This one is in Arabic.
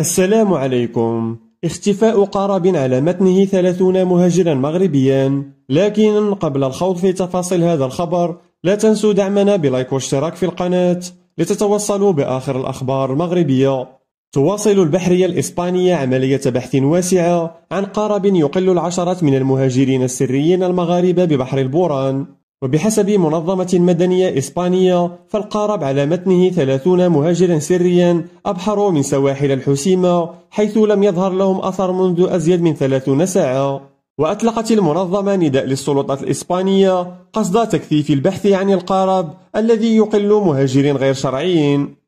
السلام عليكم اختفاء قارب على متنه ثلاثون مهاجرا مغربيا لكن قبل الخوض في تفاصيل هذا الخبر لا تنسوا دعمنا بلايك واشتراك في القناة لتتوصلوا بآخر الأخبار المغربية تواصل البحرية الإسبانية عملية بحث واسعة عن قارب يقل العشرات من المهاجرين السريين المغاربة ببحر البوران وبحسب منظمة مدنية إسبانية فالقارب على متنه ثلاثون مهاجرا سريا أبحروا من سواحل الحسيمة حيث لم يظهر لهم أثر منذ أزيد من ثلاثون ساعة وأطلقت المنظمة نداء للسلطات الإسبانية قصد تكثيف البحث عن القارب الذي يقل مهاجرين غير شرعيين